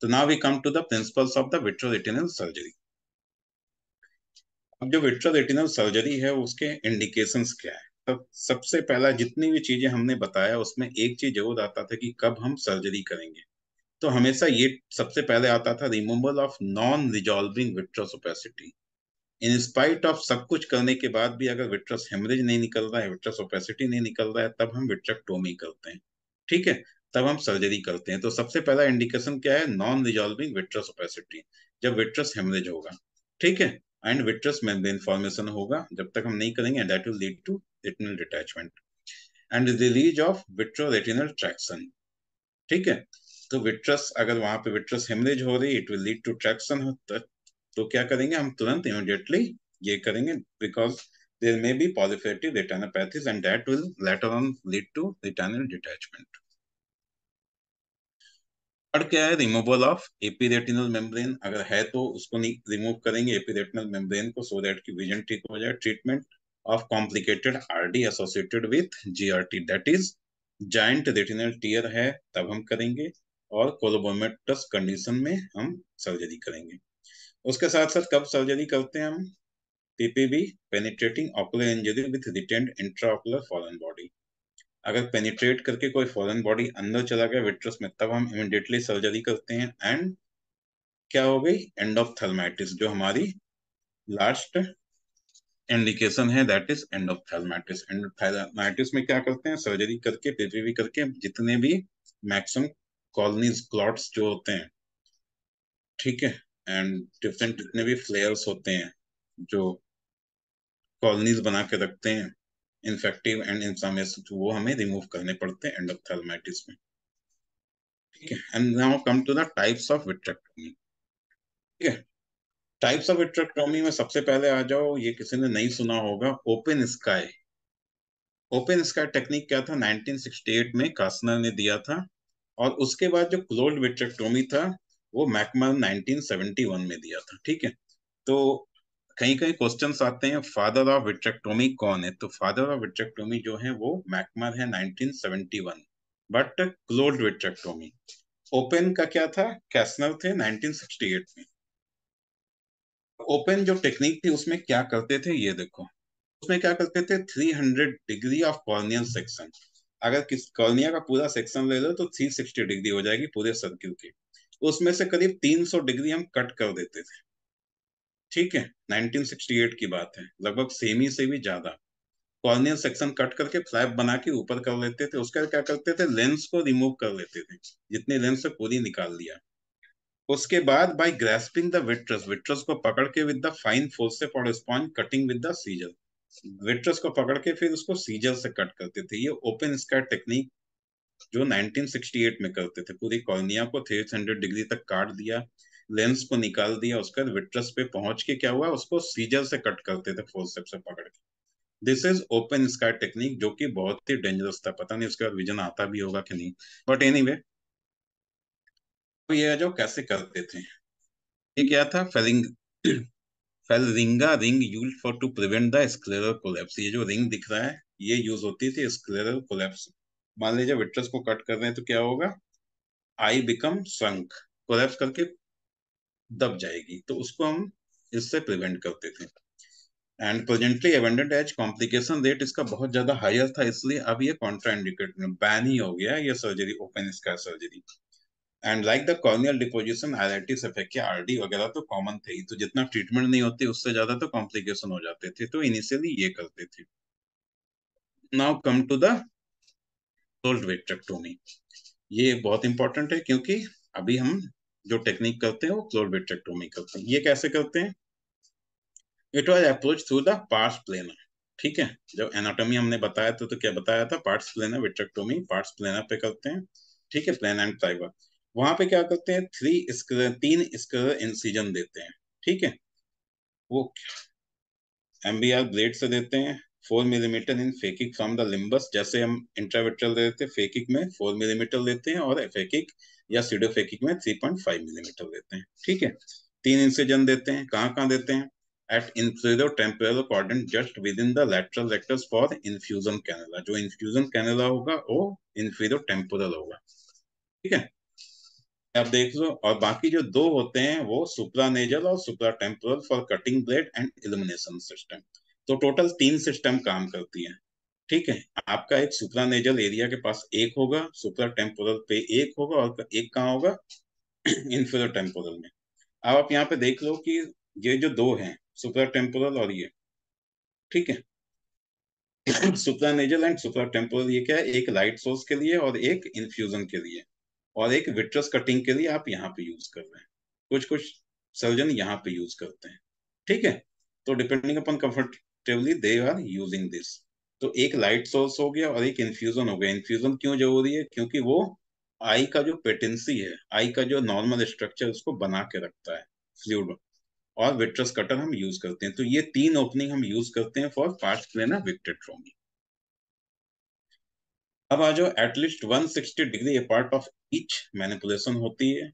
तो now we come to the principles of the vitreoretinal surgery अब जो विट्रोरेटिनल surgery है उसके इंडिकेशंस क्या है तो सबसे पहला जितनी भी चीजें हमने बताया उसमें एक चीज जरूर आता था कि कब हम सर्जरी करेंगे तो हमेशा ये सबसे पहले आता था removal of non resolving vitreous opacity in spite of सब कुछ करने के बाद भी अगर विट्रस हेमरेज नहीं निकल रहा है विट्रस ओपेसिटी नहीं निकल रहा है तब हम विट्रक्टोमी करते हैं ठीक है तब हम सर्जरी करते हैं तो सबसे पहला इंडिकेशन क्या है नॉन रिजॉल्विंग विट्रस ओपेसिटी जब विट्रस हेमरेज होगा ठीक है एंड विट्रस मेम्ब्रेन फॉर्मेशन होगा जब तक हम नहीं करेंगे that will lead to retinal detachment and release of vitreo retinal traction ठीक है तो विट्रस अगर वहां पे विट्रस हेमरेज हो रही it will lead to traction तो क्या करेंगे हम तुरंत इमीडिएटली ये करेंगे because there may be proliferative retinopathies and that will later on lead to retinal detachment third क्या है रिमूवल ऑफ एपीरेटिनल मेम्ब्रेन अगर है तो उसको रिमूव करेंगे एपीरेटिनल मेम्ब्रेन को सो दैट की विजन ठीक हो जाए treatment of complicated R D associated with G R T that is giant retinal tear है तब हम करेंगे और कोलोबोमेटस कंडीशन में हम सर्जरी करेंगे उसके साथ साथ कब सर्जरी करते हैं हम PPB penetrating ocular injury with retained intraocular foreign body अगर पेनिट्रेट करके कोई फॉरन बॉडी अंदर चला गया विट्रस में तब हम इमिडिएटली सर्जरी करते हैं एंड क्या हो गई एंड ऑफ थर्माइटिस जो हमारी लास्ट इंडिकेशन है that is endophthalmitis endophthalmitis में क्या करते हैं सर्जरी करके पीपीवी करके जितने भी मैक्सिमम कॉलोनीज क्लॉट्स जो होते हैं ठीक है एंड डिफरेंट जितने भी फ्लेयर्स होते हैं जो कॉलोनीज बना के रखते हैं इन्फेक्टिव एंड इंफ्लामेशन वो हमें रिमूव करने पड़ते हैं एंडोथेलमाइटिस में ठीक है and now come to the types of vitrectomy ठीक है टाइप्स ऑफ विट्रेक्टोमी में सबसे पहले आ जाओ ये किसी ने नहीं सुना होगा open sky open sky technique क्या था 1968 में कासनर ने दिया था और उसके बाद जो क्लोल्ड विट्रेक्टोमी था वो मैकमल 1971 में दिया था ठीक है तो कहीं कहीं क्वेश्चन आते हैं फादर ऑफ विट्रेक्टोमी कौन है तो फादर ऑफ विट्रेक्टोमी जो है वो मैकमर है 1971 बट क्लोज विट्रेक्टोमी ओपन का क्या था कैसनर थे 1968 में ओपन जो टेक्निक थी उसमें क्या करते थे ये देखो उसमें क्या करते थे 300 डिग्री ऑफ कॉर्नियल सेक्शन अगर किस कॉर्निया का पूरा सेक्शन ले लो तो 360 डिग्री हो जाएगी पूरे सर्किल की उसमें से करीब 300 डिग्री हम कट कर देते थे ठीक है 1968 की बात है लगभग सेमी से भी ज्यादा कॉलोनियल सेक्शन कट करके फ्लैप बना के ऊपर कर लेते थे उसका क्या करते थे लेंस को रिमूव कर लेते थे जितने लेंस से पूरी निकाल लिया उसके बाद by grasping the vitreous vitreous को पकड़ के विद द फाइन फोर्स से for sponge cutting with the scissor vitreous को पकड़ के फिर उसको सीजर से कट करते थे ये ओपन स्का टेक्निक जो 1968 में करते थे पूरी कॉलोनिया को 300 डिग्री तक काट दिया लेंस को निकाल दिया उसके बाद विट्रस पे पहुंच के क्या हुआ उसको सीजर से कट करते थे फोर्सेप से पकड़ के this is open sky technique जो कि बहुत ही डेंजरस था पता नहीं उसके बाद विजन आता भी होगा कि नहीं बट एनी वे जो कैसे करते थे ये क्या था Flieringa Flieringa ring use for to prevent the scleral collapse ये जो रिंग दिख रहा है ये यूज होती थी स्क्लेरल कोलेप्स मान लीजिए विट्रस को कट कर रहे हैं तो क्या होगा आई बिकम संक कोलेप्स करके दब जाएगी तो उसको हम इससे प्रिवेंट करते थे and presently evident as complication rate इसका बहुत ज्यादा हायर था इसलिए अब ये कॉन्ट्राइंडिकेटेड बैन ही हो गया ये surgery open sky surgery and like the corneal deposition iritis affect RD वगैरह तो कॉमन थे तो जितना ट्रीटमेंट नहीं होती उससे ज्यादा तो कॉम्प्लिकेशन हो जाते थे तो इनिशियली ये करते थे नाउ कम टू दोल्ट टोल्ड वेट्रेक्टोमी ये बहुत इंपॉर्टेंट है क्योंकि अभी हम जो टेक्निक करते हैं वो क्लोरबेट्रेक्टोमी करते हैं ये कैसे करते हैं it was approach through the pars plana ठीक है जब एनाटोमी हमने बताया था तो क्या बताया था pars plana vitrectomy pars plana पे करते हैं ठीक है प्लेन एंड प्राइवर वहां पे क्या करते हैं थ्री स्क्र तीन स्क्र इंसिजन देते हैं ठीक है वो एम बी आर ब्लेड से देते हैं four millimetre in phakic from the limbus जैसे हम इंट्राविट्रल देते हैं फेकिक में फोर मिलीमीटर लेते हैं और फेकिक या सीडोफेकिक में 3.5 मिलीमीटर देते हैं ठीक है तीन इंसिजन देते हैं कहाँ कहाँ देते हैं एट इंफ्यूजो temporal cordon just with in the lateral rectus for infusion cannula जो इन्फ्यूजन कैनेला होगा वो इन्फ्यूजो टेम्पोरल होगा ठीक है आप देख लो और बाकी जो दो होते हैं वो सुप्रा नेजल और supra temporal for cutting blade and illumination system तो टोटल तीन सिस्टम काम करती है ठीक है आपका एक नेजल एरिया के पास एक होगा सुप्रा टेम्पोरल पे एक होगा और एक कहाँ होगा इन्फ्लोर टेम्पोरल में अब आप यहाँ पे देख लो कि ये जो दो हैं सुप्रा टेम्पोरल और ये ठीक है नेजल एंड सुप्रा टेम्पोरल ये क्या है एक लाइट सोर्स के लिए और एक इन्फ्यूजन के लिए और एक विट्रस कटिंग के लिए आप यहाँ पे यूज कर रहे हैं कुछ कुछ सर्जन यहाँ पे यूज करते हैं ठीक है तो depending upon comfortably they are using this तो एक लाइट सोर्स हो गया और एक इन्फ्यूजन हो गया इन्फ्यूजन क्यों जरूरी है क्योंकि वो आई का जो पेटेंसी है आई का जो नॉर्मल स्ट्रक्चर उसको बना के रखता है फ्लूड और विट्रस कटर हम यूज करते हैं तो ये तीन ओपनिंग हम यूज करते हैं फॉर पार्ट प्लेनर विक्टेट्रोमी अब आ जाओ at least 160 degree part of each manipulation होती है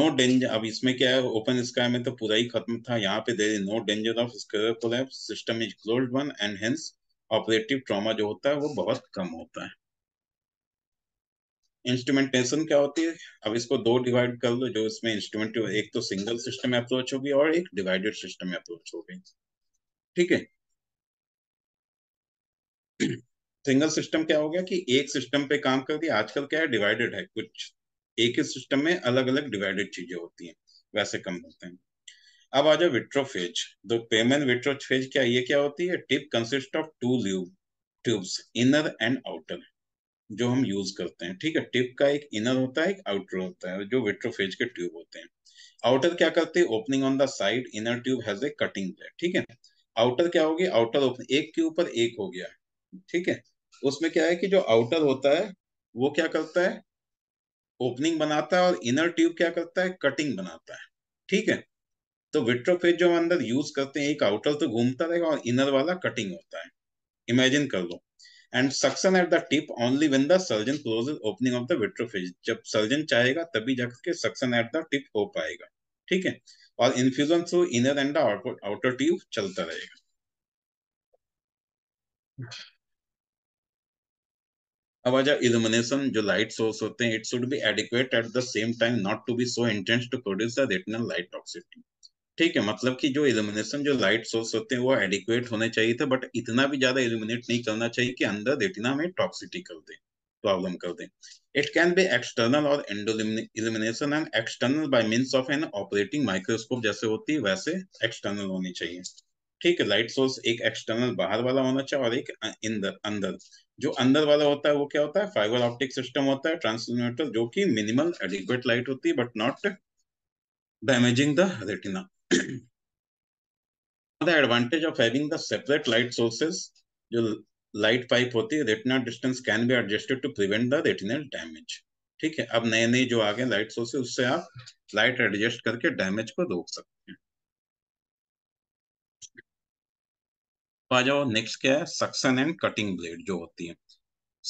नो डेंजर अब इसमें क्या है ओपन स्काई में तो पूरा ही खत्म था यहाँ पे there no danger of system is close one and hence operative trauma जो होता है वो बहुत कम होता है इंस्ट्रूमेंटेशन क्या होती है अब इसको दो डिवाइड कर लो जो इसमें इंस्ट्रूमेंट एक तो सिंगल सिस्टम में अप्रोच होगी और एक डिवाइडेड सिस्टम में अप्रोच होगी ठीक है सिंगल सिस्टम क्या हो गया कि एक सिस्टम पे काम कर दिया आजकल क्या है डिवाइडेड है कुछ एक ही सिस्टम में अलग अलग डिवाइडेड चीजें होती हैं वैसे कम होते हैं अब आ जाओ विट्रोफेज दो पेमेन विट्रोफेज क्या ये क्या होती है टिप कंसिस्ट ऑफ टू ल्यूब ट्यूब्स इनर एंड आउटर जो हम यूज करते हैं ठीक है टिप का एक इनर होता है एक आउटर होता है जो विट्रोफेज के ट्यूब होते हैं आउटर क्या करते हैं opening on the side inner tube has a cutting blade ठीक है आउटर क्या होगी आउटर ओपन एक के ऊपर एक हो गया ठीक है उसमें क्या है कि जो आउटर होता है वो क्या करता है ओपनिंग बनाता है और इनर ट्यूब क्या करता है कटिंग बनाता है ठीक है तो विट्रोफेज जो हम अंदर यूज करते हैं एक आउटर तो घूमता रहेगा और इनर वाला कटिंग होता है इमेजिन कर लो and suction at the tip only when the surgeon close opening of the vitrophage जब सर्जन चाहेगा तभी जाकर के सक्शन एट द टिप हो पाएगा ठीक है और infusion through inner and outer tube चलता रहेगा अब आज इल्यूमिनेशन जो लाइट सोर्स होते हैं it should be adequate at the same time not to be so intense to produce the retinal light toxicity ठीक है मतलब कि जो इल्यूमिनेशन जो लाइट सोर्स होते हैं वो एडिक्वेट होने चाहिए थे बट इतना भी ज्यादा इल्यूमिनेट नहीं करना चाहिए कि अंदर रेटिना में टॉक्सिटी कर दे प्रॉब्लम कर दे इट कैन बी एक्सटर्नल और illumination and external by means of an operating microscope जैसे होती है वैसे एक्सटर्नल होनी चाहिए ठीक है लाइट सोर्स एक एक्सटर्नल बाहर वाला होना चाहिए और एक अंदर अंदर जो अंदर वाला होता है वो क्या होता है फाइबर ऑप्टिक सिस्टम होता है ट्रांसमीटर जो कि मिनिमल एडिक्वेट लाइट होती है but not damaging the retina the advantage of having the separate light sources, जो light pipe hoti है retina distance can be adjusted to prevent the retinal ठीक है अब नए नए जो आ गए लाइट सोर्स है उससे आप लाइट एडजस्ट करके डैमेज को रोक सकते हैं आ जाओ नेक्स्ट क्या है सक्सन एंड कटिंग ब्लेड जो होती है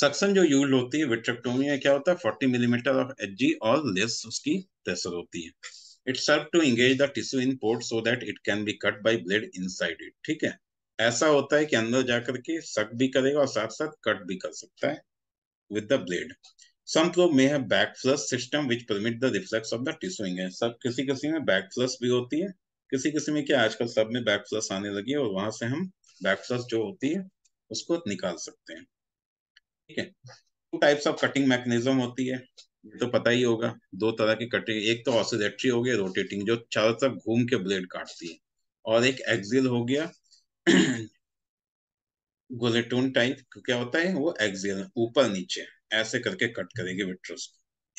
सक्सन जो यूज होती है विट्रेक्टोमी क्या होता है 40 मिलीमीटर ऑफ एच और लेस उसकी प्रेसर होती है it serve to engage the tissue in port so that it can be cut by blade side it ठीक है ऐसा होता है कि अंदर जाकर के सक भी करेगा और साथ साथ कट भी कर सकता है with the blade. सब किसी किसी में भी होती है किसी किसी में क्या आजकल सब में backflush आने लगी है और वहां से हम backflush जो होती है उसको निकाल सकते हैं ठीक है two types of cutting mechanism होती है तो पता ही होगा दो तरह की कटिंग एक तो ऑसिलेटरी हो गया रोटेटिंग जो चारों तरफ घूम के ब्लेड काटती है और एक एक्सिल हो गया गोलेटून टाइप तो क्या होता है वो एक्सिल ऊपर नीचे ऐसे करके कट करेगी विट्रस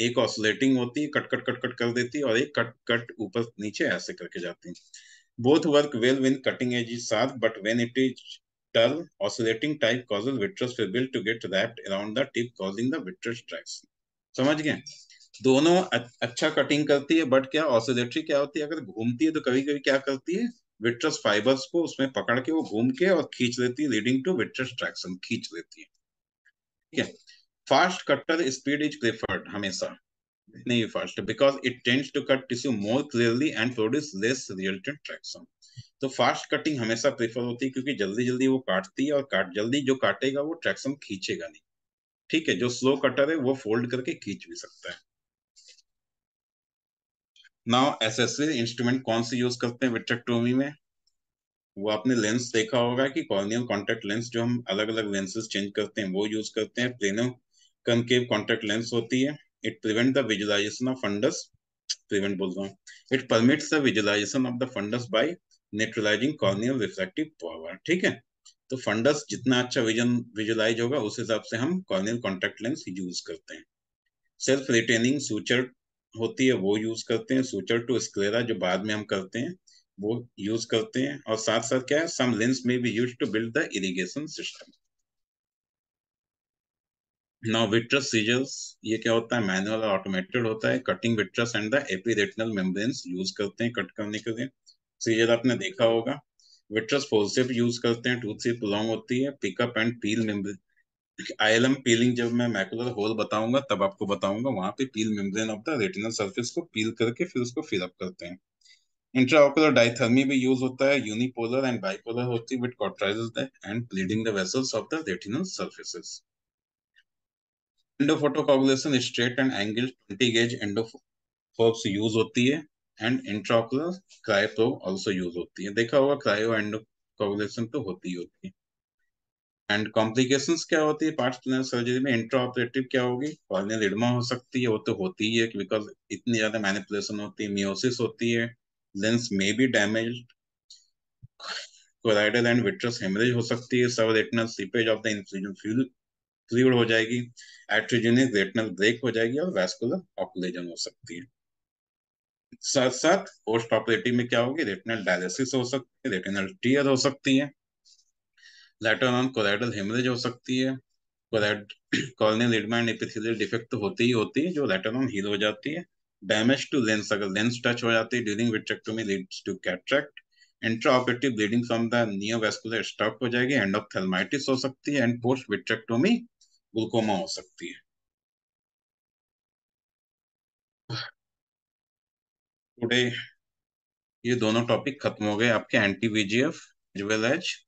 एक ऑसिलेटिंग होती है कट कट कट कट कर देती है और एक कट कट ऊपर नीचे ऐसे करके जाती है both work well when cutting is साथ but when it is oscillating type type vitreous फिर fibrile to get wrapped around the tip causing the vitreous stress समझ गए दोनों अच्छा कटिंग करती है बट क्या ऑसिलेटरी क्या होती है अगर घूमती है तो कभी कभी क्या करती है विट्रस फाइबर्स को उसमें पकड़ के वो घूम के और खींच लेती है लीडिंग टू विट्रस ट्रैक्शन खींच लेती है ठीक है fast cutter speed is preferred हमेशा नहीं fast because it tends to cut tissue more clearly and produce less resultant traction तो फास्ट कटिंग हमेशा प्रेफर होती है क्योंकि जल्दी जल्दी वो काटती है और काट जल्दी जो काटेगा वो ट्रैक्शन खींचेगा नहीं ठीक है जो स्लो कटर है वो फोल्ड करके खींच भी सकता है नाउ एसेसरी इंस्ट्रूमेंट कौन से यूज करते हैं विट्रेक्टोमी में वो आपने लेंस देखा होगा कि कॉर्नियल कॉन्टेक्ट लेंस जो हम अलग अलग लेंसेज चेंज करते हैं वो यूज करते हैं प्लेनो कनकेव कॉन्टेक्ट लेंस होती है it prevent the visualisation of fundus prevent बोल रहा हूँ it permits the visualisation of the fundus by neutralising corneal reflective power ठीक है तो फंडस जितना अच्छा विजन विजुलाइज होगा उस हिसाब से हम कॉर्नियल कॉन्टेक्ट लेंस यूज करते हैं सेल्फ रिटेनिंग सूचर होती है वो यूज करते हैं सूचर टू स्क्लेरा जो बाद में हम करते हैं वो यूज करते हैं और साथ साथ क्या है सम लेंस में be use to build the irrigation system now vitreous scissors ये क्या होता है मैनुअल और ऑटोमेटेड होता है cutting vitreous and the epi membranes use करते हैं कट करने के लिए सीजर आपने देखा होगा विट्रस पॉजिटिव यूज करते हैं टूथ सीप लॉन्ग होती है pickup and peel membrane ILM peeling जब मैं मैकुलर होल बताऊंगा तब आपको बताऊंगा वहां पे peel membrane off the retinal surface को पील करके फिर उसको फिल अप करते हैं इंट्राओकुलर डाइथर्मी भी यूज होता है यूनिपोलर एंड बाइपोलर होती है with cauterises the and bleeding the vessels of the retinal surfaces endophotocoagulation straight and angle 20 gauge endoprobes use होती है and intraocular cryoprobe also use होती है देखा होगा क्रायो एंडोकोगुलेशन तो होती ही होती है एंड कॉम्प्लिकेशन क्या होती है पार्ट सर्जरी में इंट्रा ऑपरेटिव क्या होगी कॉर्नियल इडमा हो सकती है वो तो होती ही है बिकॉज इतनी ज्यादा मैनिपुलेशन होती है मियोसिस होती है lens may be damage choroidal and vitreous haemorrhage हो सकती है सब retinal seepage of the infusion fuel fluid हो जाएगी एट्रोजेनिक रेटनल ब्रेक हो जाएगी और वैस्कुलर ऑक्लेजन हो सकती है साथ साथ पोस्ट ऑपरेटिव में क्या होगी रेटिनल डायलिसिस हो सकती है रेटिनल टीयर हो सकती है लेटर ऑन कोराइडल हेमरेज हो सकती है कोराइड कॉर्नियल डिफेक्ट होती ही होती है जो लेटर ऑन हील हो जाती है डैमेज टू लेंस अगर लेंस टच हो जाती है during vitrectomy leads to cataract intraoperative bleeding from the neovascular stop हो जाएगी एंड ऑफ थर्माइटिस हो सकती है एंड पोस्ट विट्रेक्टोमी ग्लूकोमा हो सकती है टुडे ये दोनों टॉपिक खत्म हो गए आपके anti VEGF as well as